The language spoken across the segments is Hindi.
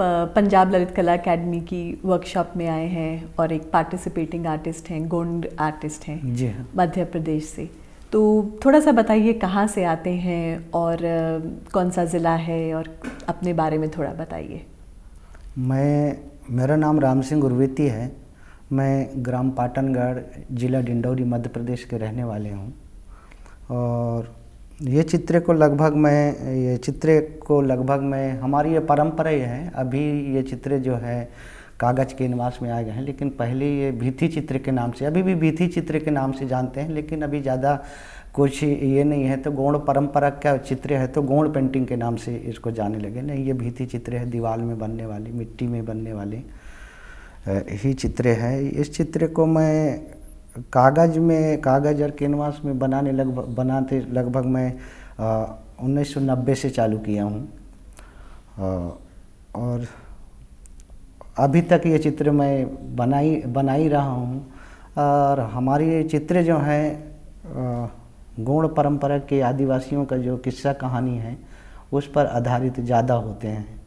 आप पंजाब ललित कला एकेडमी की वर्कशॉप में आए हैं और एक पार्टिसिपेटिंग आर्टिस्ट हैं गोंड आर्टिस्ट हैं जी हाँ मध्य प्रदेश से तो थोड़ा सा बताइए कहाँ से आते हैं और कौन सा ज़िला है और अपने बारे में थोड़ा बताइए मैं मेरा नाम राम सिंह गुरविती है मैं ग्राम पाटनगढ़ जिला डिंडौरी मध्य प्रदेश के रहने वाले हूँ और ये चित्र को लगभग मैं ये चित्र को लगभग मैं हमारी ये परंपरा ये है अभी ये चित्र जो है कागज़ के निवास में आ गए हैं लेकिन पहले ये भीथी चित्र के नाम से अभी भी भीथी चित्र के नाम से जानते हैं लेकिन अभी ज़्यादा कुछ ये नहीं है तो गौण परंपरा का चित्र है तो गौण पेंटिंग के नाम से इसको जाने लगे नहीं ये भीथी चित्र है दीवार में बनने वाली मिट्टी में बनने वाली ही चित्र है इस चित्र को मैं कागज़ में कागज़ और कैनवास में बनाने लगभग बनाते लगभग मैं उन्नीस सौ नब्बे से चालू किया हूँ और अभी तक ये चित्र मैं बनाई बनाई रहा हूँ और हमारे ये चित्र जो हैं गौण परंपरा के आदिवासियों का जो किस्सा कहानी है उस पर आधारित ज़्यादा होते हैं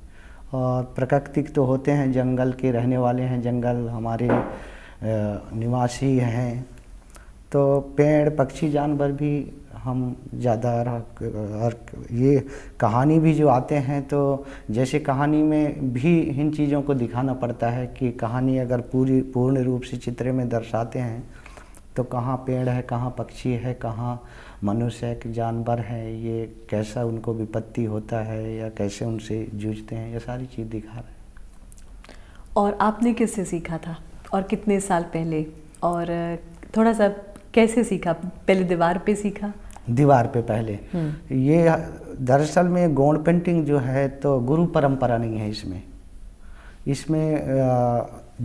और प्राकृतिक तो होते हैं जंगल के रहने वाले हैं जंगल हमारे निवासी हैं तो पेड़ पक्षी जानवर भी हम ज़्यादा और ये कहानी भी जो आते हैं तो जैसे कहानी में भी इन चीज़ों को दिखाना पड़ता है कि कहानी अगर पूरी पूर्ण रूप से चित्र में दर्शाते हैं तो कहाँ पेड़ है कहाँ पक्षी है कहाँ मनुष्य है जानवर है ये कैसा उनको विपत्ति होता है या कैसे उनसे जूझते हैं ये सारी चीज़ दिखा रहे हैं और आपने किससे सीखा था और कितने साल पहले और थोड़ा सा कैसे सीखा पहले दीवार पे सीखा दीवार पे पहले हम्म। ये दरअसल में गोंड पेंटिंग जो है तो गुरु परंपरा नहीं है इसमें इसमें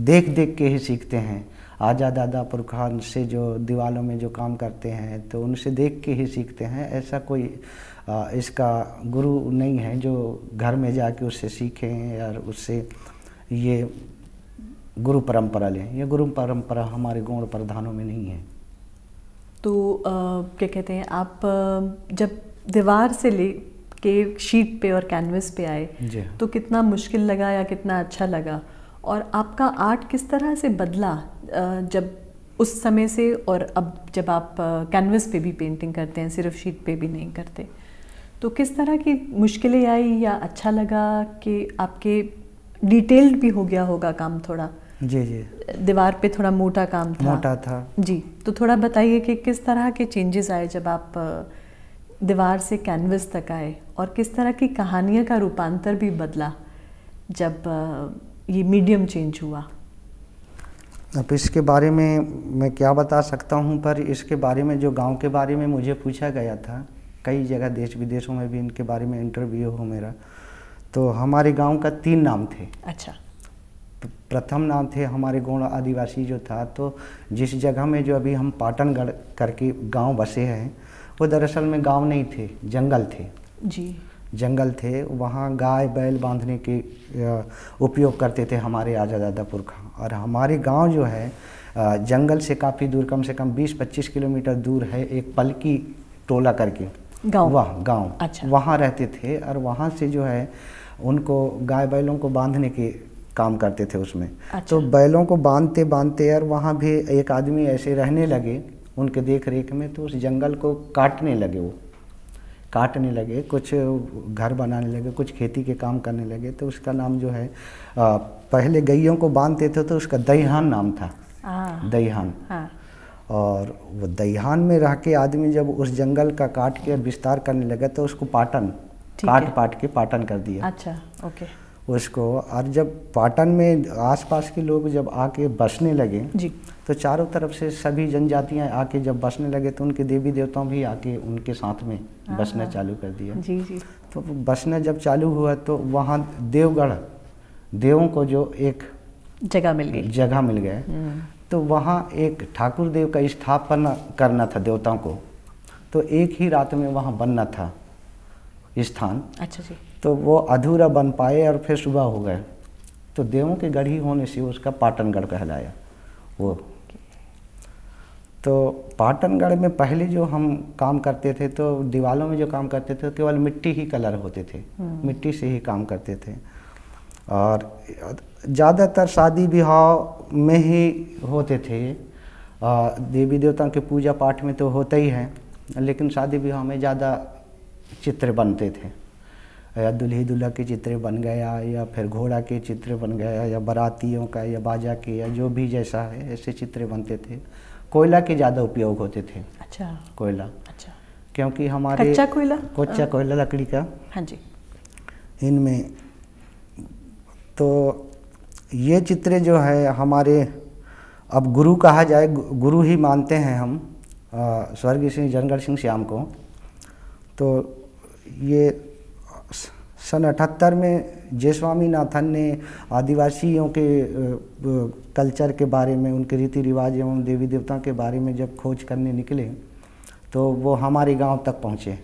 देख देख के ही सीखते हैं आजा दादा पुरखान से जो दीवारों में जो काम करते हैं तो उनसे देख के ही सीखते हैं ऐसा कोई इसका गुरु नहीं है जो घर में जाके उससे सीखें या उससे ये गुरु परंपरा लें यह गुरु परंपरा हमारे गौण प्रधानों में नहीं है तो आ, क्या कहते हैं आप जब दीवार से ले के शीट पे और कैनवस पे आए तो कितना मुश्किल लगा या कितना अच्छा लगा और आपका आर्ट किस तरह से बदला जब उस समय से और अब जब आप कैनवस पे भी पेंटिंग करते हैं सिर्फ शीट पे भी नहीं करते तो किस तरह की मुश्किलें आई या अच्छा लगा कि आपके डिटेल्ड भी हो गया होगा काम थोड़ा जी जी दीवार पे थोड़ा मोटा काम था मोटा था जी तो थोड़ा बताइए कि किस तरह के चेंजेस आए जब आप दीवार से कैनवस तक आए और किस तरह की कहानियाँ का रूपांतर भी बदला जब ये मीडियम चेंज हुआ अब इसके बारे में मैं क्या बता सकता हूँ पर इसके बारे में जो गांव के बारे में मुझे पूछा गया था कई जगह देश विदेशों में भी इनके बारे में इंटरव्यू हो मेरा तो हमारे गांव का तीन नाम थे अच्छा प्रथम नाम थे हमारे गौड़ आदिवासी जो था तो जिस जगह में जो अभी हम पाटनगढ़ करके गांव बसे हैं वो दरअसल में गांव नहीं थे जंगल थे जी जंगल थे वहाँ गाय बैल बांधने के उपयोग करते थे हमारे आजा दादा पुरखा और हमारे गांव जो है जंगल से काफ़ी दूर कम से कम 20-25 किलोमीटर दूर है एक पलकी टोला करके गाँव वह गाँव अच्छा वहाँ रहते थे और वहाँ से जो है उनको गाय बैलों को बांधने के काम करते थे उसमें अच्छा। तो बैलों को बांधते बांधते यार वहाँ भी एक आदमी ऐसे रहने लगे उनके देख रेख में तो उस जंगल को काटने लगे वो काटने लगे कुछ घर बनाने लगे कुछ खेती के काम करने लगे तो उसका नाम जो है आ, पहले गैयों को बांधते थे तो उसका दहीहान नाम था हाँ। दहीहान हाँ। और वो दहीहान में रह के आदमी जब उस जंगल का काट के विस्तार करने लगा तो उसको पाटन काट पाट के पाटन कर दिया अच्छा ओके उसको और जब पाटन में आसपास के लोग जब आके बसने लगे जी तो चारों तरफ से सभी जनजातियां आके जब बसने लगे तो उनके देवी देवताओं भी आके उनके साथ में हाँ। बसना चालू कर दिया जी जी तो बसना जब चालू हुआ तो वहाँ देवगढ़ देवों को जो एक जगह मिल गई जगह मिल गए हम्म। तो वहाँ एक ठाकुर देव का स्थापना करना था देवताओं को तो एक ही रात में वहाँ बनना था स्थान अच्छा जी तो वो अधूरा बन पाए और फिर सुबह हो गए तो देवों के गढ़ी होने से उसका पाटनगढ़ कहलाया वो तो पाटनगढ़ में पहले जो हम काम करते थे तो दीवालों में जो काम करते थे केवल मिट्टी ही कलर होते थे हम्म। मिट्टी से ही काम करते थे और ज़्यादातर शादी विवाह में ही होते थे देवी देवता के पूजा पाठ में तो होता ही है लेकिन शादी विवाह में ज़्यादा चित्र बनते थे या दुल्ही दुल्हा के चित्र बन गया या फिर घोड़ा के चित्र बन गया या बारातियों का या बाजा के या जो भी जैसा है ऐसे चित्र बनते थे कोयला के ज़्यादा उपयोग होते थे अच्छा कोयला अच्छा क्योंकि हमारे कच्चा कोयला कच्चा हाँ। कोयला लकड़ी का हाँ जी इनमें तो ये चित्र जो है हमारे अब गुरु कहा जाए गुरु ही मानते हैं हम स्वर्गीय सिंह जनगढ़ सिंह श्याम को तो ये सन अठहत्तर में जय स्वामीनाथन ने आदिवासियों के कल्चर के बारे में उनके रीति रिवाज एवं देवी देवता के बारे में जब खोज करने निकले तो वो हमारे गांव तक पहुँचे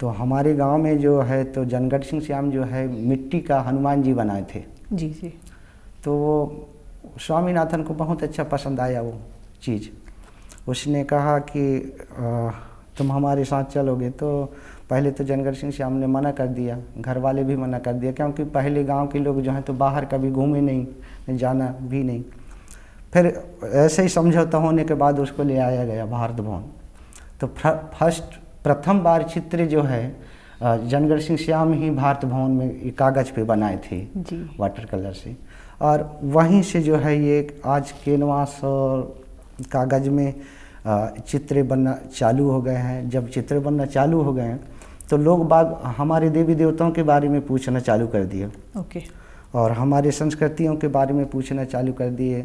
तो हमारे गांव में जो है तो जनगढ़ सिंह श्याम जो है मिट्टी का हनुमान जी बनाए थे जी जी तो वो स्वामीनाथन को बहुत अच्छा पसंद आया वो चीज़ उसने कहा कि आ, तुम हमारे साथ चलोगे तो पहले तो जनगर सिंह श्याम ने मना कर दिया घर वाले भी मना कर दिया क्योंकि पहले गांव के लोग जो हैं तो बाहर कभी घूमे नहीं जाना भी नहीं फिर ऐसे ही समझौता होने के बाद उसको ले आया गया भारत भवन तो फर्स्ट प्रथम बार चित्र जो है जनगढ़ सिंह श्याम ही भारत भवन में कागज पे बनाए थे वाटर कलर से और वहीं से जो है ये आज केनवास और कागज में चित्र बनना चालू हो गए हैं जब चित्र बनना चालू हो गए हैं तो लोग बाग हमारे देवी देवताओं के बारे में पूछना चालू कर दिए ओके okay. और हमारे संस्कृतियों के बारे में पूछना चालू कर दिए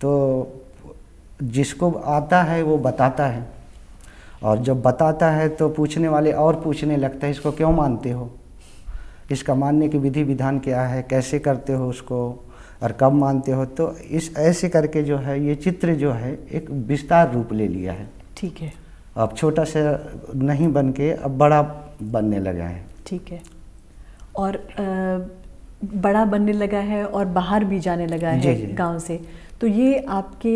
तो जिसको आता है वो बताता है और जब बताता है तो पूछने वाले और पूछने लगता है इसको क्यों मानते हो इसका मानने की विधि विधान क्या है कैसे करते हो उसको और कम मानते हो तो इस ऐसे करके जो है ये चित्र जो है एक विस्तार रूप ले लिया है ठीक है अब छोटा सा नहीं बन के अब बड़ा बनने लगा है ठीक है और आ, बड़ा बनने लगा है और बाहर भी जाने लगा है गांव से तो ये आपके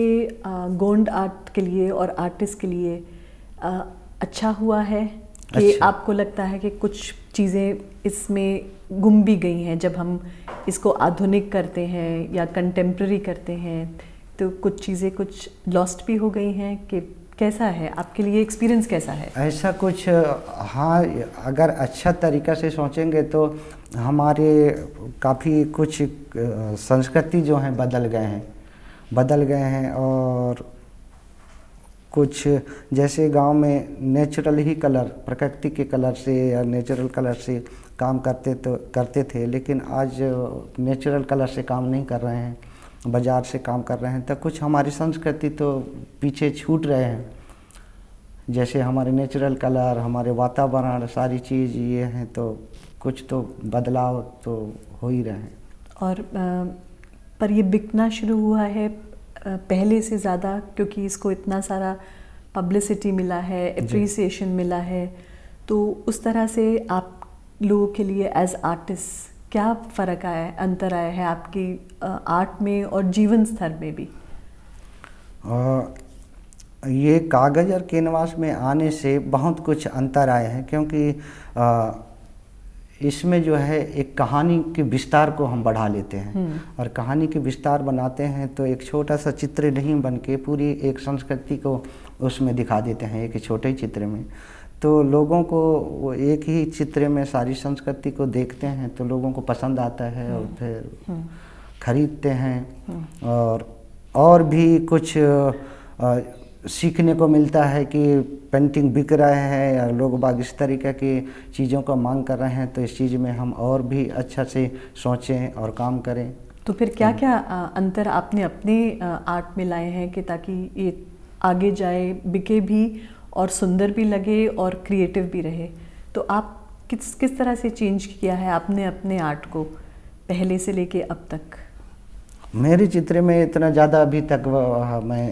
गोंड आर्ट के लिए और आर्टिस्ट के लिए आ, अच्छा हुआ है कि अच्छा। आपको लगता है कि कुछ चीज़ें इसमें गुम भी गई हैं जब हम इसको आधुनिक करते हैं या कंटेम्प्रेरी करते हैं तो कुछ चीज़ें कुछ लॉस्ट भी हो गई हैं कि कैसा है आपके लिए एक्सपीरियंस कैसा है ऐसा कुछ हाँ अगर अच्छा तरीक़ा से सोचेंगे तो हमारे काफ़ी कुछ संस्कृति जो हैं बदल गए हैं बदल गए हैं और कुछ जैसे गांव में नेचुरल ही कलर प्रकृति के कलर से या नेचुरल कलर से काम करते तो करते थे लेकिन आज नेचुरल कलर से काम नहीं कर रहे हैं बाज़ार से काम कर रहे हैं तो कुछ हमारी संस्कृति तो पीछे छूट रहे हैं जैसे हमारे नेचुरल कलर हमारे वातावरण सारी चीज़ ये हैं तो कुछ तो बदलाव तो हो ही रहे हैं और आ, पर ये बिकना शुरू हुआ है पहले से ज़्यादा क्योंकि इसको इतना सारा पब्लिसिटी मिला है अप्रिसिएशन मिला है तो उस तरह से आप लोगों के लिए एज आर्टिस्ट क्या फ़र्क आया है अंतर आया है आपकी आर्ट में और जीवन स्तर में भी आ, ये कागज़ और कैनवास में आने से बहुत कुछ अंतर आए हैं क्योंकि आ, इसमें जो है एक कहानी के विस्तार को हम बढ़ा लेते हैं हम्म। और कहानी के विस्तार बनाते हैं तो एक छोटा सा चित्र नहीं बन के पूरी एक संस्कृति को उसमें दिखा देते हैं एक छोटे चित्र में तो लोगों को वो एक ही चित्र में सारी संस्कृति को देखते हैं तो लोगों को पसंद आता है और हम्म। फिर हम्म। खरीदते हैं और और भी कुछ आ, सीखने को मिलता है कि पेंटिंग बिक रहे हैं या लोग बाग इस तरीके की चीज़ों का मांग कर रहे हैं तो इस चीज़ में हम और भी अच्छा से सोचें और काम करें तो फिर क्या क्या अंतर आपने अपने आर्ट में लाए हैं कि ताकि ये आगे जाए बिके भी और सुंदर भी लगे और क्रिएटिव भी रहे तो आप किस किस तरह से चेंज किया है आपने अपने आर्ट को पहले से लेके अब तक मेरे चित्र में इतना ज़्यादा अभी तक मैं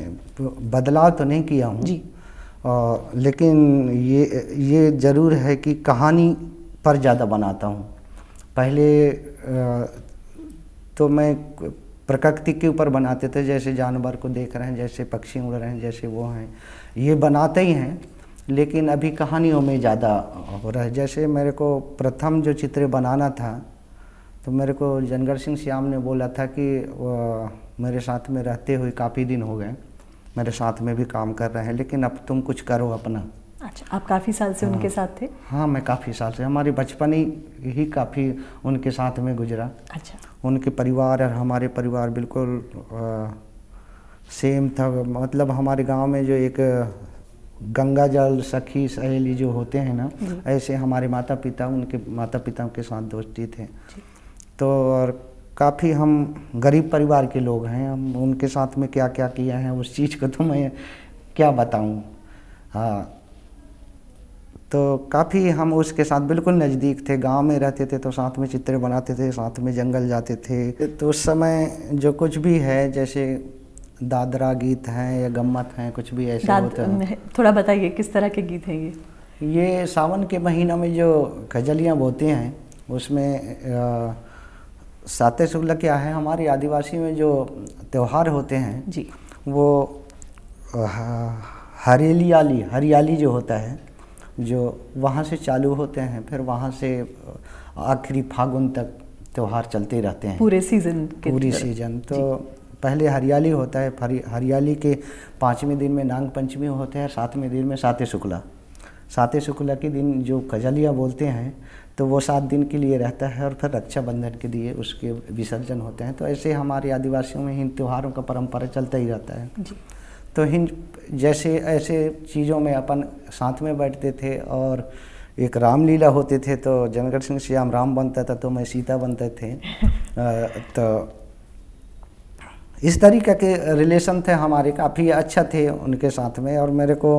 बदलाव तो नहीं किया हूँ जी आ, लेकिन ये ये ज़रूर है कि कहानी पर ज़्यादा बनाता हूँ पहले तो मैं प्रकृति के ऊपर बनाते थे जैसे जानवर को देख रहे हैं जैसे पक्षी उड़ रहे हैं जैसे वो हैं ये बनाते ही हैं लेकिन अभी कहानियों में ज़्यादा हो रहा है जैसे मेरे को प्रथम जो चित्र बनाना था तो मेरे को जनगर सिंह श्याम ने बोला था कि मेरे साथ में रहते हुए काफ़ी दिन हो गए मेरे साथ में भी काम कर रहे हैं लेकिन अब तुम कुछ करो अपना अच्छा आप काफ़ी साल से हाँ, उनके साथ थे हाँ मैं काफ़ी साल से हमारी बचपन ही काफ़ी उनके साथ में गुजरा अच्छा उनके परिवार और हमारे परिवार बिल्कुल आ, सेम था मतलब हमारे गांव में जो एक गंगा जल सखी सहेली जो होते हैं ना ऐसे हमारे माता पिता उनके माता पिता के साथ दोस्ती थे तो और काफ़ी हम गरीब परिवार के लोग हैं हम उनके साथ में क्या क्या किया है उस चीज़ को तो मैं क्या बताऊं हाँ तो काफ़ी हम उसके साथ बिल्कुल नज़दीक थे गांव में रहते थे तो साथ में चित्र बनाते थे साथ में जंगल जाते थे तो उस समय जो कुछ भी है जैसे दादरा गीत हैं या गम्मत हैं कुछ भी ऐसे होते हैं थोड़ा बताइए किस तरह के गीत हैं ये ये सावन के महीना में जो खजलियाँ बोते हैं उसमें आ, साते शुक्ल क्या है हमारे आदिवासी में जो त्यौहार होते हैं जी वो हरियाली हरियाली जो होता है जो वहाँ से चालू होते हैं फिर वहाँ से आखिरी फागुन तक त्यौहार चलते रहते हैं पूरे सीज़न पूरी सीज़न तो पहले हरियाली होता है हरियाली के पाँचवें दिन में नाग पंचमी होते हैं सातवें दिन में सात शुक्ला सात शुक्ला के दिन जो कजलिया बोलते हैं तो वो सात दिन के लिए रहता है और फिर रक्षाबंधन के लिए उसके विसर्जन होते हैं तो ऐसे हमारे आदिवासियों में इन त्योहारों का परंपरा चलता ही रहता है तो हिंद जैसे ऐसे चीज़ों में अपन साथ में बैठते थे और एक रामलीला होते थे तो जनगढ़ सिंह श्याम राम बनता था तो मैं सीता बनते थे तो इस तरीके के रिलेशन थे हमारे काफ़ी अच्छा थे उनके साथ में और मेरे को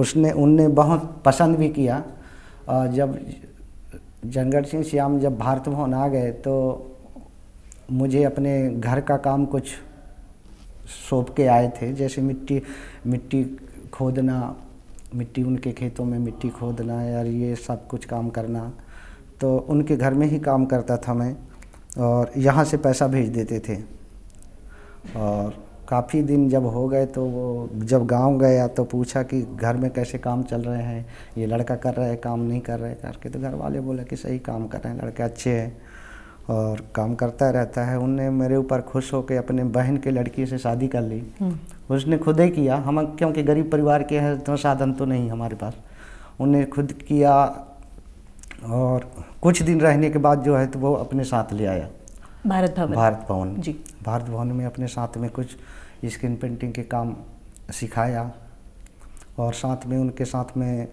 उसने उनने बहुत पसंद भी किया जब जनगढ़ सिंह श्याम जब भारत भवन आ गए तो मुझे अपने घर का काम कुछ सौंप के आए थे जैसे मिट्टी मिट्टी खोदना मिट्टी उनके खेतों में मिट्टी खोदना यार ये सब कुछ काम करना तो उनके घर में ही काम करता था मैं और यहाँ से पैसा भेज देते थे और काफ़ी दिन जब हो गए तो वो जब गांव गया तो पूछा कि घर में कैसे काम चल रहे हैं ये लड़का कर रहा है काम नहीं कर रहे करके तो घर वाले बोले कि सही काम कर रहे हैं लड़के अच्छे हैं और काम करता रहता है उनने मेरे ऊपर खुश होकर अपने बहन के लड़की से शादी कर ली हम्म। उसने खुद ही किया हम क्योंकि गरीब परिवार के हैं तो साधन तो नहीं हमारे पास उनने खुद किया और कुछ दिन रहने के बाद जो है तो वो अपने साथ ले आया भारत भवन भारत भवन जी भारत भवन में अपने साथ में कुछ स्क्रीन पेंटिंग के काम सिखाया और साथ में उनके साथ में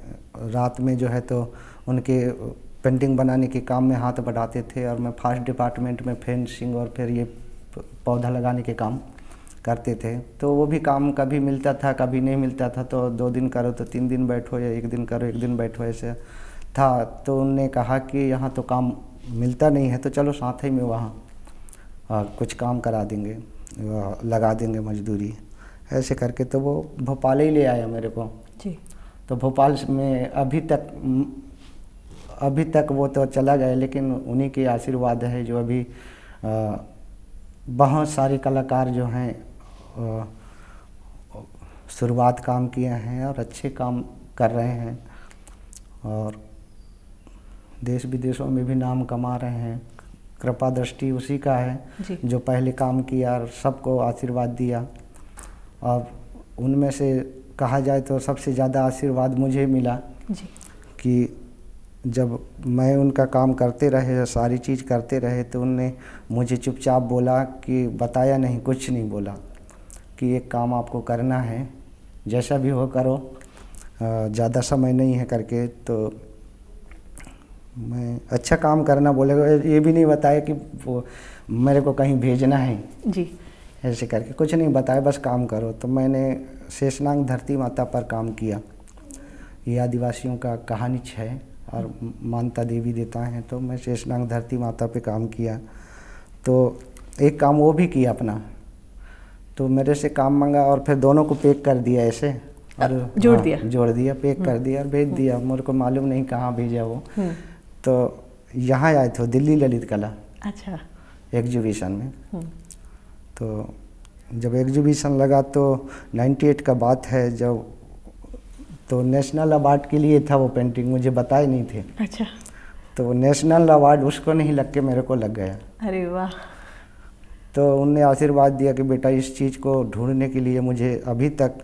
रात में जो है तो उनके पेंटिंग बनाने के काम में हाथ बढ़ाते थे और मैं फर्स्ट डिपार्टमेंट में फेंसिंग और फिर ये पौधा लगाने के काम करते थे तो वो भी काम कभी मिलता था कभी नहीं मिलता था तो दो दिन करो तो तीन दिन बैठो या एक दिन करो एक दिन बैठो ऐसे था तो उनने कहा कि यहाँ तो काम मिलता नहीं है तो चलो साथ ही में वहाँ कुछ काम करा देंगे लगा देंगे मजदूरी ऐसे करके तो वो भोपाल ही ले आया मेरे को जी तो भोपाल में अभी तक अभी तक वो तो चला गया लेकिन उन्हीं के आशीर्वाद है जो अभी आ, बहुत सारे कलाकार जो हैं शुरुआत काम किए हैं और अच्छे काम कर रहे हैं और देश विदेशों में भी नाम कमा रहे हैं कृपा दृष्टि उसी का है जो पहले काम किया और सबको आशीर्वाद दिया और उनमें से कहा जाए तो सबसे ज़्यादा आशीर्वाद मुझे मिला कि जब मैं उनका काम करते रहे सारी चीज़ करते रहे तो उनने मुझे चुपचाप बोला कि बताया नहीं कुछ नहीं बोला कि एक काम आपको करना है जैसा भी हो करो ज़्यादा समय नहीं है करके तो मैं अच्छा काम करना बोलेगा ये भी नहीं बताया कि वो मेरे को कहीं भेजना है जी ऐसे करके कुछ नहीं बताया बस काम करो तो मैंने शेषनांग धरती माता पर काम किया ये आदिवासियों का कहानी है और मानता देवी देता है तो मैं शेषनांग धरती माता पे काम किया तो एक काम वो भी किया अपना तो मेरे से काम मांगा और फिर दोनों को पैक कर दिया ऐसे और जोड़ हाँ, दिया जोड़ दिया पैक कर हम्म। दिया और भेज दिया मेरे को मालूम नहीं कहाँ भेजा वो हम्म। तो यहाँ आए थे दिल्ली ललित कला अच्छा एग्जीबिशन में हम्म। तो जब एग्जीबिशन लगा तो 98 का बात है जब तो नेशनल अवार्ड के लिए था वो पेंटिंग मुझे बताए नहीं थे अच्छा तो वो नेशनल अवार्ड उसको नहीं लग के मेरे को लग गया अरे वाह तो उनने आशीर्वाद दिया कि बेटा इस चीज़ को ढूंढने के लिए मुझे अभी तक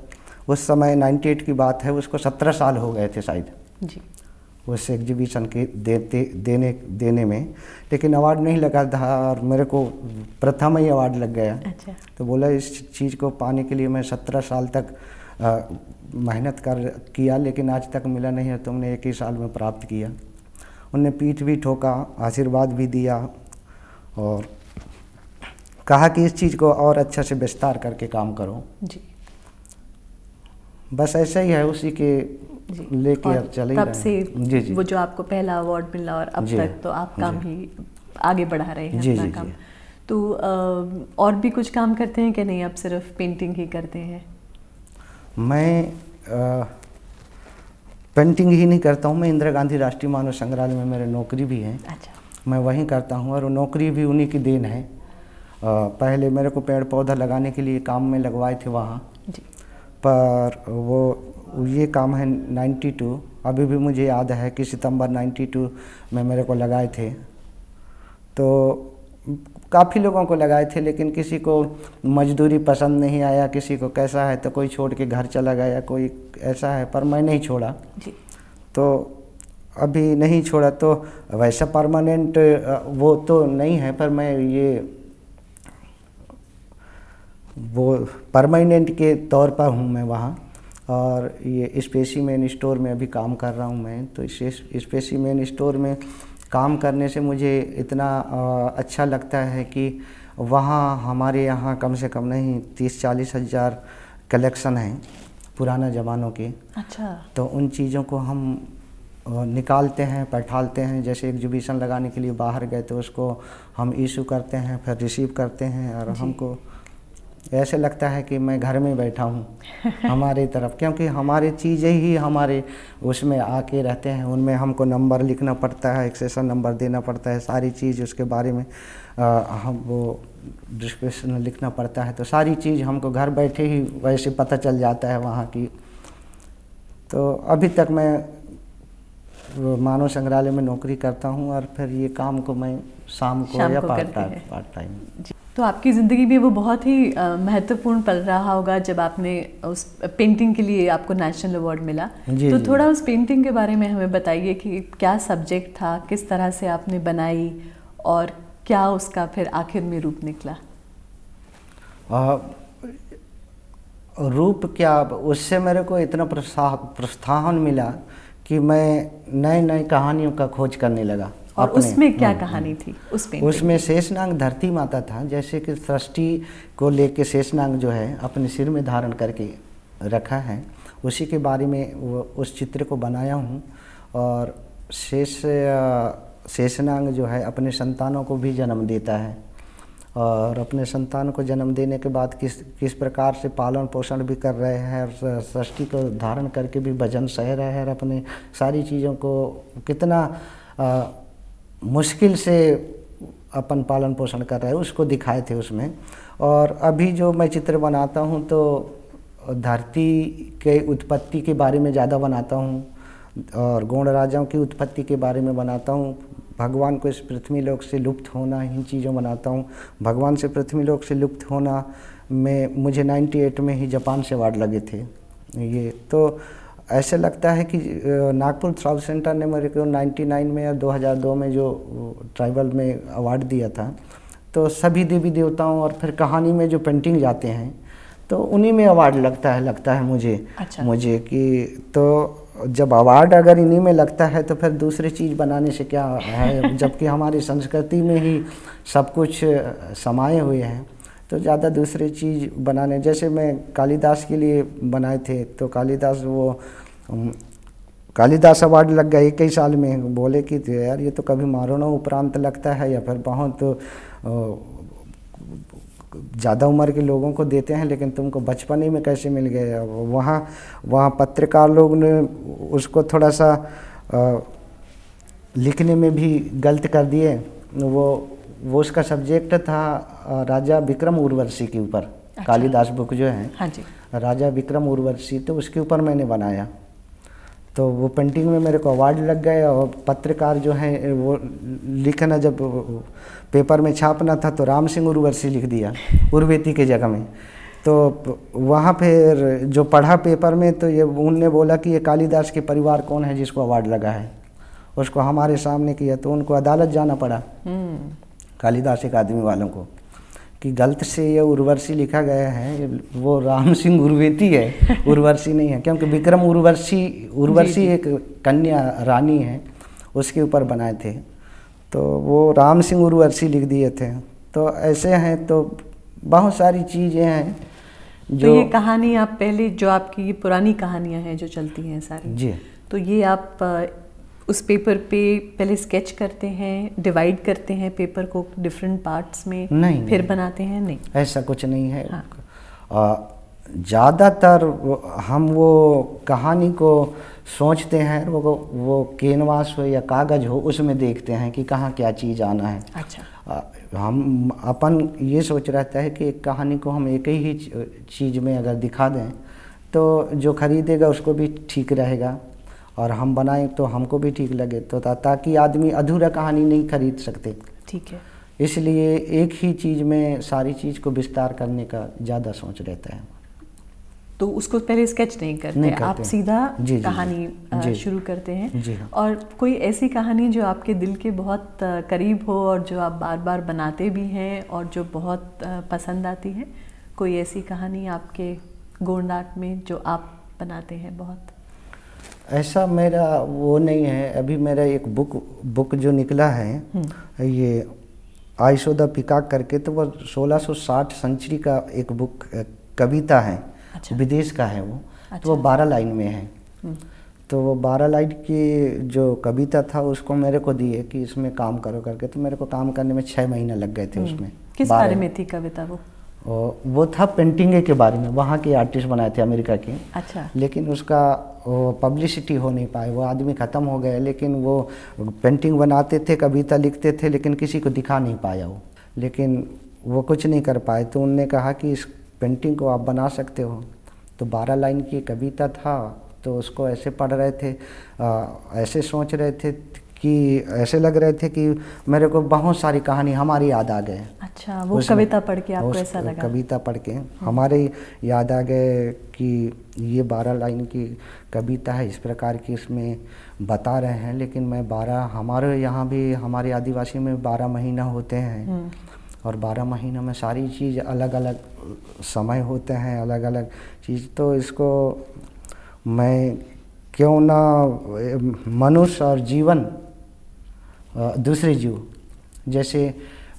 उस समय 98 की बात है उसको 17 साल हो गए थे शायद जी उस एग्जीबिशन के देते देने देने में लेकिन अवार्ड नहीं लगा था और मेरे को प्रथम ही अवार्ड लग गया अच्छा। तो बोला इस चीज़ को पाने के लिए मैं सत्रह साल तक मेहनत कर किया लेकिन आज तक मिला नहीं है तुमने एक ही साल में प्राप्त किया उनने पीठ भी ठोका आशीर्वाद भी दिया और कहा कि इस चीज़ को और अच्छे से विस्तार करके काम करो जी बस ऐसा ही है उसी के लेके आप चले तब से जी जी वो जो आपको पहला अवार्ड मिला और अब तक तो आप काम ही आगे बढ़ा रहे हैं जी जी काम तो और भी कुछ काम करते हैं कि नहीं आप सिर्फ पेंटिंग ही करते हैं मैं आ, पेंटिंग ही नहीं करता हूँ मैं इंदिरा गांधी राष्ट्रीय मानव संग्रहालय में मेरे नौकरी भी है अच्छा मैं वहीं करता हूँ और नौकरी भी उन्हीं की देन है आ, पहले मेरे को पेड़ पौधा लगाने के लिए काम में लगवाए थे वहाँ पर वो ये काम है 92 अभी भी मुझे याद है कि सितंबर 92 में मेरे को लगाए थे तो काफ़ी लोगों को लगाए थे लेकिन किसी को मजदूरी पसंद नहीं आया किसी को कैसा है तो कोई छोड़ के घर चला गया कोई ऐसा है पर मैं नहीं छोड़ा जी। तो अभी नहीं छोड़ा तो वैसा परमानेंट वो तो नहीं है पर मैं ये वो परमानेंट के तौर पर हूँ मैं वहाँ और ये स्पेसी मैन स्टोर में अभी काम कर रहा हूँ मैं तो इस स्पेसी मैन स्टोर में काम करने से मुझे इतना अच्छा लगता है कि वहाँ हमारे यहाँ कम से कम नहीं तीस चालीस हज़ार कलेक्शन हैं पुराना ज़मानों के अच्छा तो उन चीज़ों को हम निकालते हैं बैठालते हैं जैसे एग्जिबिशन लगाने के लिए बाहर गए तो उसको हम इशू करते हैं फिर रिसीव करते हैं और हमको ऐसे लगता है कि मैं घर में बैठा हूँ हमारी तरफ क्योंकि हमारे चीज़ें ही हमारे उसमें आके रहते हैं उनमें हमको नंबर लिखना पड़ता है एक्सेसन नंबर देना पड़ता है सारी चीज़ उसके बारे में आ, हम वो डिस्क्रिप्शन लिखना पड़ता है तो सारी चीज़ हमको घर बैठे ही वैसे पता चल जाता है वहाँ की तो अभी तक मैं मानव संग्रहालय में नौकरी करता हूँ और फिर ये काम को मैं शाम को शाम या पार्ट टाइम पार्ट टाइम तो आपकी ज़िंदगी में वो बहुत ही महत्वपूर्ण पल रहा होगा जब आपने उस पेंटिंग के लिए आपको नेशनल अवार्ड मिला जी, तो जी, थोड़ा उस पेंटिंग के बारे में हमें बताइए कि क्या सब्जेक्ट था किस तरह से आपने बनाई और क्या उसका फिर आखिर में रूप निकला आ, रूप क्या उससे मेरे को इतना प्रोत्साहन मिला कि मैं नए नए कहानियों का खोज करने लगा और उसमें क्या हाँ, कहानी हाँ। थी उसमें उसमें शेषनांग धरती माता था जैसे कि सृष्टि को लेके शेषनांग जो है अपने सिर में धारण करके रखा है उसी के बारे में वो उस चित्र को बनाया हूँ और शेष शेषनांग जो है अपने संतानों को भी जन्म देता है और अपने संतान को जन्म देने के बाद किस किस प्रकार से पालन पोषण भी कर रहे हैं और सृष्टि को धारण करके भी भजन सह रहे हैं और अपने सारी चीज़ों को कितना आ, मुश्किल से अपन पालन पोषण कर रहे हैं उसको दिखाए थे उसमें और अभी जो मैं चित्र बनाता हूँ तो धरती के उत्पत्ति के बारे में ज़्यादा बनाता हूँ और गौण राजाओं की उत्पत्ति के बारे में बनाता हूँ भगवान को इस पृथ्वी लोक से लुप्त होना इन चीज़ों बनाता हूँ भगवान से पृथ्वी लोक से लुप्त होना में मुझे 98 में ही जापान से अवार्ड लगे थे ये तो ऐसे लगता है कि नागपुर थ्राउ सेंटर ने मेरे को 99 में या 2002 में जो ट्राइबल में अवार्ड दिया था तो सभी देवी देवताओं और फिर कहानी में जो पेंटिंग जाते हैं तो उन्हीं में अवार्ड लगता है लगता है मुझे अच्छा। मुझे कि तो जब अवार्ड अगर इन्हीं में लगता है तो फिर दूसरी चीज़ बनाने से क्या है जबकि हमारी संस्कृति में ही सब कुछ समाये हुए हैं तो ज़्यादा दूसरी चीज़ बनाने जैसे मैं कालिदास के लिए बनाए थे तो कालिदास वो कालिदास अवार्ड लग गए कई साल में बोले कि तो यार ये तो कभी मारोना उपरांत लगता है या फिर बहुत तो, ज़्यादा उम्र के लोगों को देते हैं लेकिन तुमको बचपन ही में कैसे मिल गए वहाँ वहाँ पत्रकार लोग ने उसको थोड़ा सा आ, लिखने में भी गलत कर दिए वो वो उसका सब्जेक्ट था राजा विक्रम उर्वशी के ऊपर अच्छा। कालिदास बुक जो है हाँ जी राजा विक्रम उर्वशी तो उसके ऊपर मैंने बनाया तो वो पेंटिंग में मेरे को अवार्ड लग गए और पत्रकार जो है वो लिखना जब पेपर में छापना था तो राम सिंह उर्वशी लिख दिया उर्वेती के जगह में तो वहाँ फिर जो पढ़ा पेपर में तो ये उनने बोला कि ये कालिदास के परिवार कौन है जिसको अवार्ड लगा है उसको हमारे सामने किया तो उनको अदालत जाना पड़ा हम्म। कालिदास अकादमी वालों को कि गलत से ये उर्वशी लिखा गया है वो राम सिंह उर्वेती है उर्वशी नहीं है क्योंकि विक्रम उर्वशी उर्वशी एक कन्या रानी है उसके ऊपर बनाए थे तो वो राम सिंह उर्वशी लिख दिए थे तो ऐसे हैं तो बहुत सारी चीज़ें हैं तो जो तो ये कहानी आप पहले जो आपकी ये पुरानी कहानियाँ हैं जो चलती हैं सारी जी तो ये आप उस पेपर पे पहले स्केच करते हैं डिवाइड करते हैं पेपर को डिफरेंट पार्ट्स में नहीं फिर नहीं, बनाते हैं नहीं ऐसा कुछ नहीं है हाँ। ज़्यादातर हम वो कहानी को सोचते हैं वो वो कैनवास हो या कागज़ हो उसमें देखते हैं कि कहाँ क्या चीज़ आना है अच्छा हम अपन ये सोच रहता है कि एक कहानी को हम एक ही चीज़ में अगर दिखा दें तो जो खरीदेगा उसको भी ठीक रहेगा और हम बनाएं तो हमको भी ठीक लगे तो ताकि आदमी अधूरा कहानी नहीं खरीद सकते ठीक है इसलिए एक ही चीज़ में सारी चीज़ को विस्तार करने का ज़्यादा सोच रहता है तो उसको पहले स्केच नहीं करते, नहीं करते आप सीधा जी, कहानी जी, शुरू करते हैं जी, और कोई ऐसी कहानी जो आपके दिल के बहुत करीब हो और जो आप बार बार बनाते भी हैं और जो बहुत पसंद आती है कोई ऐसी कहानी आपके गोंडाट में जो आप बनाते हैं बहुत ऐसा मेरा वो नहीं है अभी मेरा एक बुक बुक जो निकला है हम्म। ये आइसो द पिकाक करके तो वो 1660 सेंचुरी का एक बुक कविता है अच्छा। विदेश का है वो अच्छा। तो वो अच्छा। बारह लाइन में है हम्म। तो वो बारह लाइन की जो कविता था उसको मेरे को दिए कि इसमें काम करो करके तो मेरे को काम करने में छः महीना लग गए थे हम्म। उसमें किस बारे में थी कविता वो वो था पेंटिंगे के बारे में वहाँ के आर्टिस्ट बनाए थे अमेरिका के अच्छा लेकिन उसका पब्लिसिटी हो नहीं पाई वो आदमी ख़त्म हो गए लेकिन वो पेंटिंग बनाते थे कविता लिखते थे लेकिन किसी को दिखा नहीं पाया वो लेकिन वो कुछ नहीं कर पाए तो उनने कहा कि इस पेंटिंग को आप बना सकते हो तो बारह लाइन की कविता था तो उसको ऐसे पढ़ रहे थे आ, ऐसे सोच रहे थे कि ऐसे लग रहे थे कि मेरे को बहुत सारी कहानी हमारी याद आ गए अच्छा वो कविता पढ़ के आपको ऐसा लगा कविता पढ़ के हम्म। हमारे याद आ गए कि ये बारह लाइन की कविता है इस प्रकार की इसमें बता रहे हैं लेकिन मैं बारह हमारे यहाँ भी हमारे आदिवासी में बारह महीना होते हैं हम्म। और बारह महीनों में सारी चीज़ अलग अलग समय होते हैं अलग अलग चीज़ तो इसको मैं क्यों ना मनुष्य और जीवन दूसरे जीव जैसे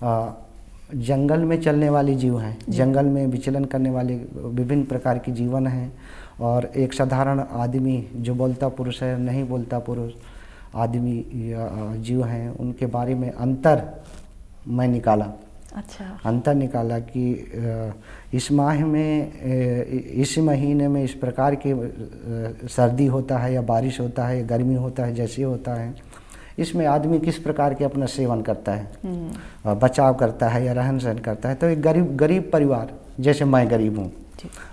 जंगल में चलने वाले जीव हैं जंगल में विचलन करने वाले विभिन्न प्रकार के जीवन हैं और एक साधारण आदमी जो बोलता पुरुष है नहीं बोलता पुरुष आदमी जीव हैं उनके बारे में अंतर मैं निकाला अच्छा अंतर निकाला कि इस माह में इस महीने में इस प्रकार के सर्दी होता है या बारिश होता है या गर्मी होता है जैसे होता है इसमें आदमी किस प्रकार के अपना सेवन करता है हम्म। बचाव करता है या रहन सहन करता है तो एक गरीब गरीब परिवार जैसे मैं गरीब हूँ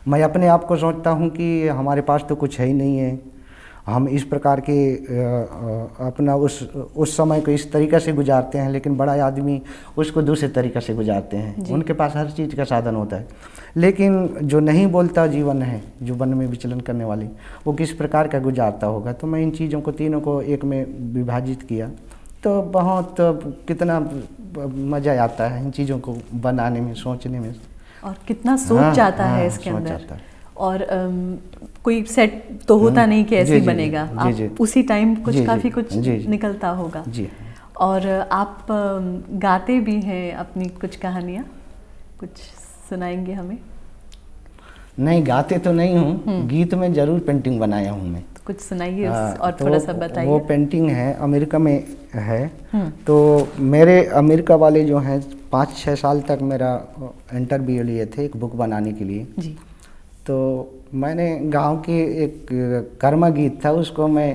मैं अपने आप को सोचता हूँ कि हमारे पास तो कुछ है ही नहीं है हम इस प्रकार के अपना उस उस समय को इस तरीके से गुजारते हैं लेकिन बड़ा आदमी उसको दूसरे तरीके से गुजारते हैं उनके पास हर चीज़ का साधन होता है लेकिन जो नहीं बोलता जीवन है जो वन में विचलन करने वाली वो किस प्रकार का गुजारता होगा तो मैं इन चीज़ों को तीनों को एक में विभाजित किया तो बहुत कितना मज़ा आता है इन चीज़ों को बनाने में सोचने में और कितना सोच हाँ, जाता हाँ, है इसके अंदर और अम, कोई सेट तो होता हम्म, नहीं कि ऐसे बनेगा जी, आप जी, उसी टाइम कुछ जी, काफ़ी कुछ जी, निकलता होगा जी और आप गाते भी हैं अपनी कुछ कहानियाँ कुछ सुनाएंगे हमें नहीं गाते तो नहीं हूँ हम्म। गीत में जरूर पेंटिंग बनाया हूँ मैं तो कुछ सुनाइए हाँ, और तो थोड़ा सा बताइए वो पेंटिंग है अमेरिका में है हम्म। तो मेरे अमेरिका वाले जो हैं पाँच छः साल तक मेरा इंटरव्यू लिए थे एक बुक बनाने के लिए जी तो मैंने गांव के एक कर्मा गीत था उसको मैं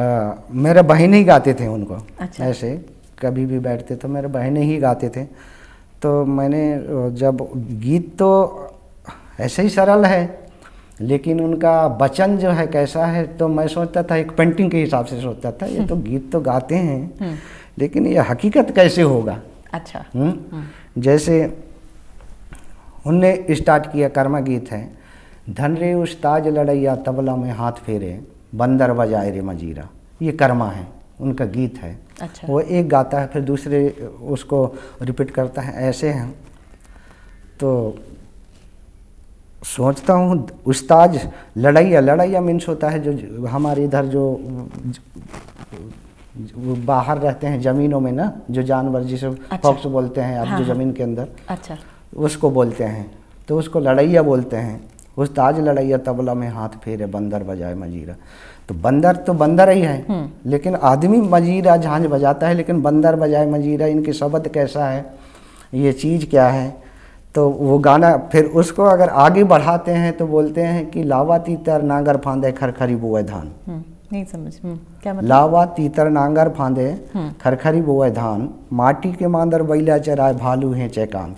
आ, मेरा बहन ही गाते थे उनको अच्छा। ऐसे कभी भी बैठते तो मेरे बहन ही गाते थे तो मैंने जब गीत तो ऐसे ही सरल है लेकिन उनका वचन जो है कैसा है तो मैं सोचता था एक पेंटिंग के हिसाब से सोचता था ये तो हम्म। गीत तो गाते हैं हम्म। लेकिन ये हकीकत कैसे होगा अच्छा हुँ? हम्म? हुँ। जैसे उनने स्टार्ट किया कर्मा गीत है धन रे उस्ताज लड़ैया तबला में हाथ फेरे बंदर बजाए रे मजीरा ये कर्मा है उनका गीत है अच्छा। वो एक गाता है फिर दूसरे उसको रिपीट करता है ऐसे हैं तो सोचता हूँ उस्ताज लड़ैया लड़ैया मीन्स होता है जो हमारे इधर जो बाहर रहते हैं ज़मीनों में ना जो जानवर जिसे अच्छा। फॉक्स बोलते हैं अब हाँ, जो हाँ। ज़मीन के अंदर अच्छा उसको बोलते हैं तो उसको लड़ैया बोलते हैं उस्ताज लड़ैया तबला में हाथ फेरे बंदर बजाए मजीरा तो बंदर तो बंदर ही है हम्म। लेकिन आदमी मजीरा झांझ बजाता है लेकिन बंदर बजाए मजीरा इनके शब्द कैसा है ये चीज़ क्या है तो वो गाना फिर उसको अगर आगे बढ़ाते हैं तो बोलते हैं कि लावा तीतर नांगर फांदे खरखरी बुआ धान हम्म, नहीं समझ हम्म, क्या मतलब लावा तीतर नांगर फांदे खरखरी बुआ धान माटी के मांदर बैला चराए भालू हैं चैकान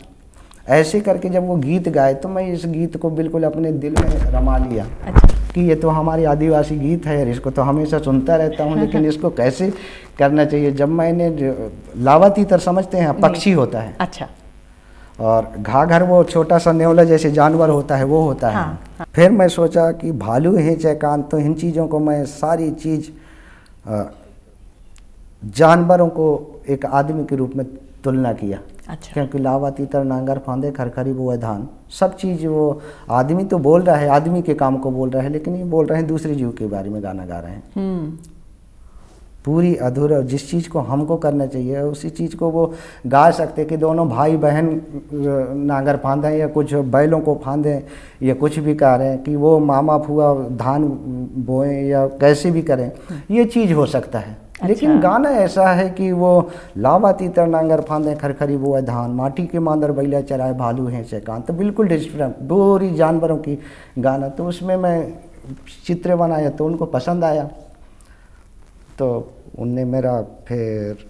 ऐसे करके जब वो गीत गाए तो मैं इस गीत को बिल्कुल अपने दिल में रमा लिया अच्छा कि ये तो हमारे आदिवासी गीत है इसको तो हमेशा सुनता रहता हूँ लेकिन इसको कैसे करना चाहिए जब मैंने लावा तीतर समझते हैं पक्षी होता है अच्छा और घाघर वो छोटा सा नेवला जैसे जानवर होता है वो होता है हाँ।, हाँ। फिर मैं सोचा कि भालू है कान तो इन चीज़ों को मैं सारी चीज़ जानवरों को एक आदमी के रूप में तुलना किया अच्छा क्योंकि लावा तीतर नांगर फांदे खरखरी बुआ धान सब चीज़ वो आदमी तो बोल रहा है आदमी के काम को बोल रहा है लेकिन ये बोल रहे हैं दूसरे जीव के बारे में गाना गा रहे हैं हम्म। पूरी अधूरा जिस चीज़ को हमको करना चाहिए उसी चीज़ को वो गा सकते कि दोनों भाई बहन नांगर फांदे या कुछ बैलों को फांदे या कुछ भी कर रहे हैं कि वो मामा फुआ धान बोए या कैसे भी करें ये चीज़ हो सकता है अच्छा। लेकिन गाना ऐसा है कि वो लावा तीतर नांगर फांदे खरखरी वो धान माटी के मांदर बैला चराए भालू हैं से कान तो बिल्कुल डिस्ट्रेंट डोरी जानवरों की गाना तो उसमें मैं चित्र बनाया तो उनको पसंद आया तो उनने मेरा फिर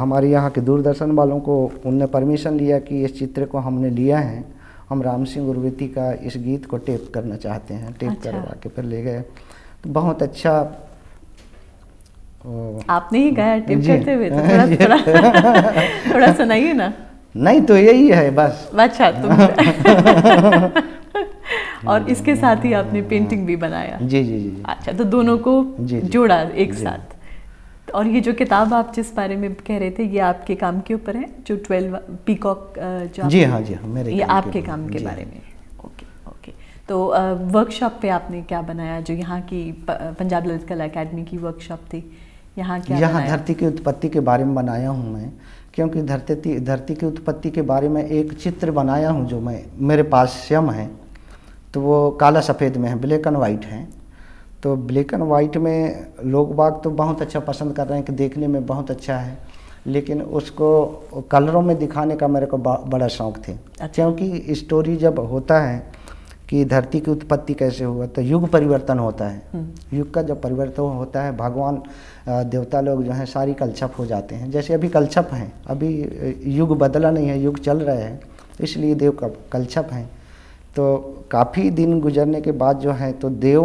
हमारे यहाँ के दूरदर्शन वालों को उनने परमिशन लिया कि इस चित्र को हमने लिया है हम राम सिंह उर्वेती का इस गीत को टेप करना चाहते हैं टेप अच्छा। करवा के फिर ले गए तो बहुत अच्छा आपने ही गाया टिप करते हुए तो थोड़ा थोड़ा थोड़ा सुनाइए ना नहीं तो यही है बस अच्छा तुम तो- और इसके साथ ही आपने पेंटिंग भी बनाया जी जी जी अच्छा तो दोनों को जी, जी, जोड़ा एक जी, साथ और ये जो किताब आप जिस बारे में कह रहे थे ये आपके काम के ऊपर है जो ट्वेल्व पीकॉक जो जी हाँ जी हाँ मेरे ये आपके काम के बारे में ओके ओके तो वर्कशॉप पे आपने क्या बनाया जो यहाँ की पंजाब ललित कला अकेडमी की वर्कशॉप थी यहाँ यहाँ धरती की उत्पत्ति के बारे में बनाया हूँ मैं क्योंकि धरती धरती की उत्पत्ति के बारे में एक चित्र बनाया हूँ जो मैं मेरे पास स्वयं है तो वो काला सफ़ेद में है ब्लैक एंड वाइट है तो ब्लैक एंड वाइट में लोग बाग तो बहुत अच्छा पसंद कर रहे हैं कि देखने में बहुत अच्छा है लेकिन उसको कलरों में दिखाने का मेरे को बड़ा शौक थे अच्छा। क्योंकि स्टोरी जब होता है कि धरती की उत्पत्ति कैसे हुआ तो युग परिवर्तन होता है हम्म। युग का जब परिवर्तन होता है भगवान देवता लोग जो हैं सारी कलछप हो जाते हैं जैसे अभी कलछप हैं अभी युग बदला नहीं है युग चल रहे हैं इसलिए देव का कलछप हैं तो काफ़ी दिन गुजरने के बाद जो है तो देव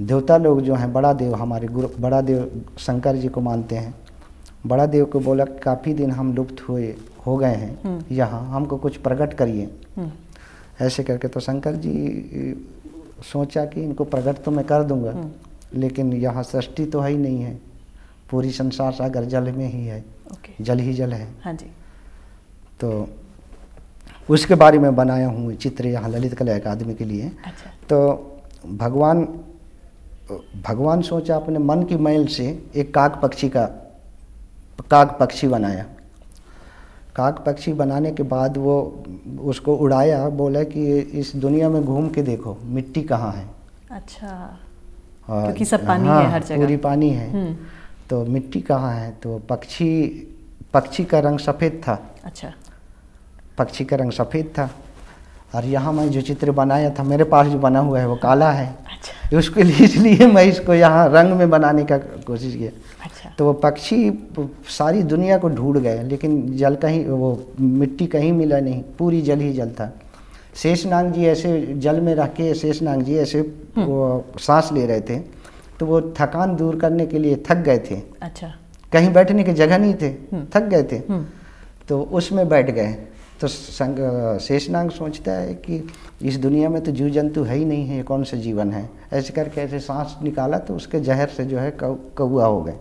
देवता लोग जो हैं बड़ा देव हमारे गुरु बड़ा देव शंकर जी को मानते हैं बड़ा देव को बोला काफ़ी दिन हम लुप्त हुए हो गए हैं हम्म। यहाँ हमको कुछ प्रकट करिए हम्म। ऐसे करके तो शंकर जी सोचा कि इनको प्रकट तो मैं कर दूंगा हम्म। लेकिन यहाँ सृष्टि तो है ही नहीं है पूरी संसार सागर जल में ही है जल ही जल है हाँ जी तो उसके बारे में बनाया हूँ चित्र यहाँ ललित कला अकादमी के लिए अच्छा। तो भगवान भगवान सोचा अपने मन की मैल से एक काग पक्षी का काग पक्षी बनाया काक पक्षी बनाने के बाद वो उसको उड़ाया बोला कि इस दुनिया में घूम के देखो मिट्टी कहाँ है अच्छा और क्योंकि सब पानी हाँ, है हर जगह पूरी पानी है हम्म। तो मिट्टी कहाँ है तो पक्षी पक्षी का रंग सफ़ेद था अच्छा पक्षी का रंग सफ़ेद था और यहाँ मैं जो चित्र बनाया था मेरे पास जो बना हुआ है वो काला है अच्छा। उसके लिए इसलिए मैं इसको यहाँ रंग में बनाने का कोशिश किया अच्छा। तो वो पक्षी सारी दुनिया को ढूंढ गए लेकिन जल कहीं वो मिट्टी कहीं मिला नहीं पूरी जल ही जल था शेष जी ऐसे जल में रह के शेष जी ऐसे हम्म। वो सांस ले रहे थे तो वो थकान दूर करने के लिए थक गए थे अच्छा कहीं बैठने की जगह नहीं थे हम्म। थक गए थे हम्म। तो उसमें बैठ गए तो शेषनाग सोचता है कि इस दुनिया में तो जीव जंतु है ही नहीं है कौन सा जीवन है ऐसे करके ऐसे सांस निकाला तो उसके जहर से जो है कौआ हो गए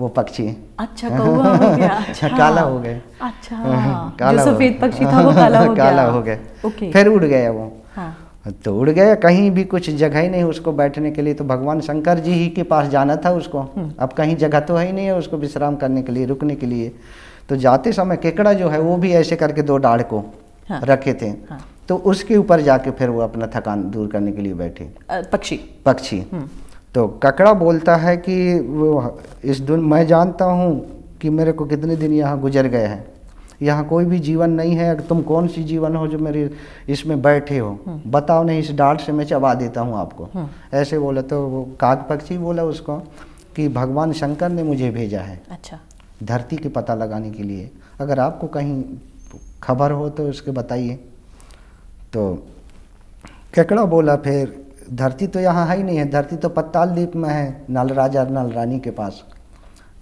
वो पक्षी अच्छा कौवा हो गया अच्छा काला हो गया अच्छा काला जो सफेद पक्षी था वो काला हो गया काला हो गया फिर उड़ गया वो हाँ। तो उड़ गया कहीं भी कुछ जगह ही नहीं उसको बैठने के लिए तो भगवान शंकर जी ही के पास जाना था उसको हम्म। अब कहीं जगह तो है ही नहीं है उसको विश्राम करने के लिए रुकने के लिए तो जाते समय केकड़ा जो है वो भी ऐसे करके दो डाढ़ को हाँ, रखे थे हाँ, तो उसके ऊपर जाके फिर वो अपना थकान दूर करने के लिए बैठे पक्षी पक्षी हम्म। तो ककड़ा बोलता है कि इस दुन मैं जानता हूँ कि मेरे को कितने दिन यहाँ गुजर गए हैं यहाँ कोई भी जीवन नहीं है तुम कौन सी जीवन हो जो मेरे इसमें बैठे हो हम्म। बताओ नहीं इस डांट से मैं चबा देता हूँ आपको हम्म। ऐसे बोला तो वो काग पक्षी बोला उसको कि भगवान शंकर ने मुझे भेजा है अच्छा धरती के पता लगाने के लिए अगर आपको कहीं खबर हो तो उसके बताइए तो केकड़ा बोला फिर धरती तो यहाँ है ही नहीं है धरती तो पत्ताल द्वीप में है नल राजा और नल रानी के पास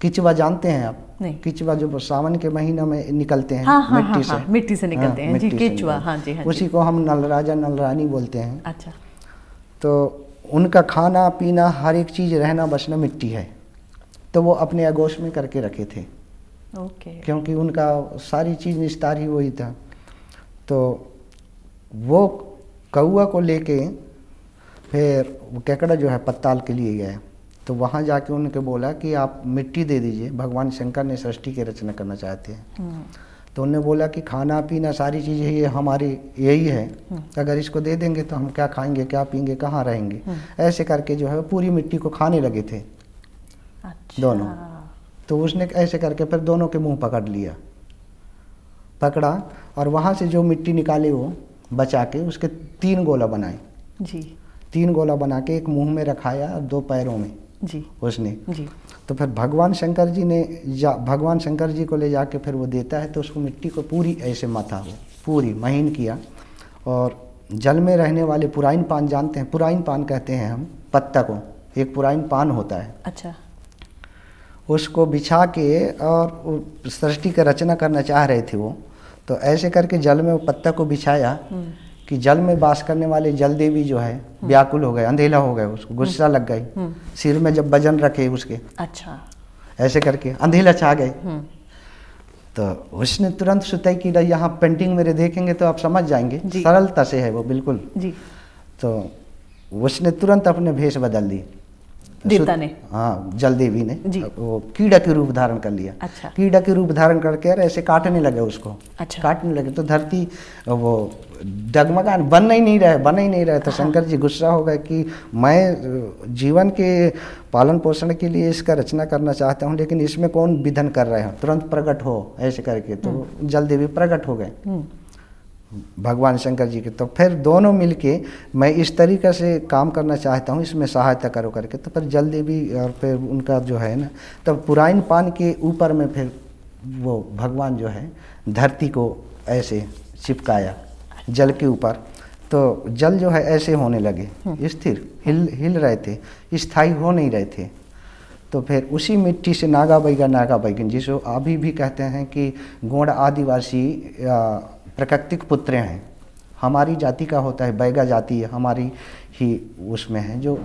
किचवा जानते हैं आप नहीं किचवा जो सावन के महीने में निकलते हैं हाँ, हाँ, मिट्टी हाँ, से हाँ, मिट्टी से निकलते हाँ, हैं जी किचवा हाँ जी हाँ उसी को हम नल राजा नल रानी बोलते हैं अच्छा तो उनका खाना पीना हर एक चीज़ रहना बसना मिट्टी है तो वो अपने आगोश में करके रखे थे ओके क्योंकि उनका सारी चीज़ निस्तार ही वही था तो वो कौआ को लेके फिर वो केकड़ा जो है पत्ताल के लिए गए तो वहाँ जाके उनके बोला कि आप मिट्टी दे दीजिए भगवान शंकर ने सृष्टि की रचना करना चाहते हैं हम्म। तो उन्होंने बोला कि खाना पीना सारी चीज़ें ये हमारी यही है हम्म। अगर इसको दे देंगे तो हम क्या खाएंगे क्या पीएंगे कहाँ रहेंगे हम्म। ऐसे करके जो है पूरी मिट्टी को खाने लगे थे अच्छा। दोनों तो उसने ऐसे करके फिर दोनों के मुंह पकड़ लिया पकड़ा और वहाँ से जो मिट्टी निकाली वो बचा के उसके तीन गोला बनाए जी तीन गोला बना के एक मुंह में रखाया और दो पैरों में जी उसने जी तो फिर भगवान शंकर जी ने जा भगवान शंकर जी को ले जाके फिर वो देता है तो उसको मिट्टी को पूरी ऐसे माथा हो पूरी महीन किया और जल में रहने वाले पुराइन पान जानते हैं पुराइन पान कहते हैं हम पत्ता को एक पुराइन पान होता है अच्छा उसको बिछा के और सृष्टि का रचना करना चाह रहे थे वो तो ऐसे करके जल में वो पत्ता को बिछाया हम्म। कि जल में बास करने वाले जल देवी जो है हम्म। व्याकुल हो गए अंधेला हो गए उसको गुस्सा हम्म। लग गई हम्म। सिर में जब वजन रखे उसके अच्छा ऐसे करके अंधेला छा गए तो उसने तुरंत सुतई की यहाँ पेंटिंग मेरे देखेंगे तो आप समझ जाएंगे सरलता से है वो बिल्कुल जी तो उसने तुरंत अपने भेष बदल दी देवता ने हाँ जल देवी ने वो कीड़ा के रूप धारण कर लिया अच्छा कीड़ा के रूप धारण करके ऐसे काटने लगे उसको अच्छा काटने लगे तो धरती वो डगमगा बन ही नहीं रहे बन ही नहीं रहे तो हाँ। शंकर जी गुस्सा हो गए कि मैं जीवन के पालन पोषण के लिए इसका रचना करना चाहता हूँ लेकिन इसमें कौन विधन कर रहे हो तुरंत प्रकट हो ऐसे करके तो हम्म। जल देवी प्रकट हो गए हम्म। भगवान शंकर जी के तो फिर दोनों मिलके मैं इस तरीक़े से काम करना चाहता हूँ इसमें सहायता करो करके तो फिर जल्दी भी और फिर उनका जो है ना तब तो पुराइन पान के ऊपर में फिर वो भगवान जो है धरती को ऐसे चिपकाया जल के ऊपर तो जल जो है ऐसे होने लगे हम्म। स्थिर हिल हिल रहे थे स्थाई हो नहीं रहे थे तो फिर उसी मिट्टी से नागा बैगन नागा बैगन जिसको अभी भी कहते हैं कि गोंड आदिवासी प्राकृतिक पुत्र हैं हमारी जाति का होता है बैगा जाति हमारी ही उसमें है जो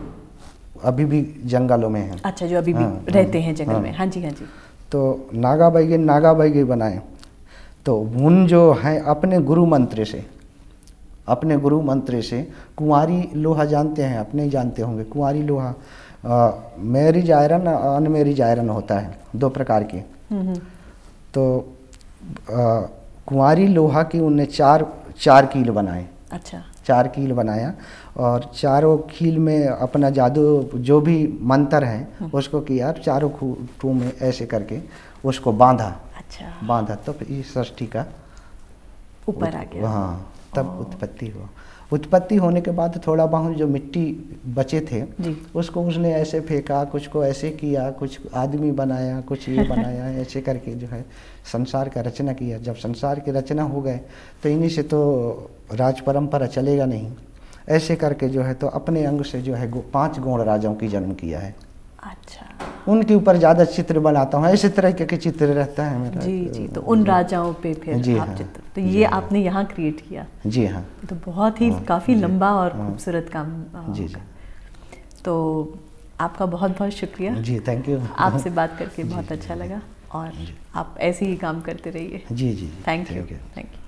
अभी भी जंगलों में है अच्छा जो अभी भी हाँ, हाँ, रहते हैं जंगल हाँ, में हाँ जी हाँ जी तो नागा बैगे नागा बैगे बनाए तो उन जो हैं अपने गुरु मंत्र से अपने गुरु मंत्र से कुंवारी लोहा जानते हैं अपने ही जानते होंगे कुंवारी लोहा मैरिज आयरन अनमेरिज आयरन होता है दो प्रकार के हम्म, हम्म। तो आ, कुंवारी लोहा की उनने चार चार कील बनाए अच्छा चार कील बनाया और चारों कील में अपना जादू जो भी मंत्र है हम्म। उसको किया चारों खूटों में ऐसे करके उसको बांधा अच्छा बांधा तो ये सृष्टि का ऊपर आ गया हाँ तब उत्पत्ति हुआ उत्पत्ति होने के बाद थोड़ा बहुत जो मिट्टी बचे थे उसको उसने ऐसे फेंका कुछ को ऐसे किया कुछ आदमी बनाया कुछ ये बनाया ऐसे करके जो है संसार का रचना किया जब संसार की रचना हो गए तो इन्हीं से तो राज परंपरा चलेगा नहीं ऐसे करके जो है तो अपने अंग से जो है पांच गौण राजाओं की जन्म किया है अच्छा उनके ऊपर ज़्यादा चित्र बनाता हूँ ऐसे तरह के चित्र रहता है मेरा जी जी तो उन राजाओं पे फिर जी आप हाँ, चित्र तो ये हाँ। आपने यहाँ क्रिएट किया जी हाँ तो बहुत ही हाँ। काफ़ी लंबा और हाँ। खूबसूरत काम जी तो आपका बहुत बहुत शुक्रिया जी थैंक यू आपसे बात करके बहुत अच्छा लगा और आप ऐसे ही काम करते रहिए जी जी थैंक यू थैंक यू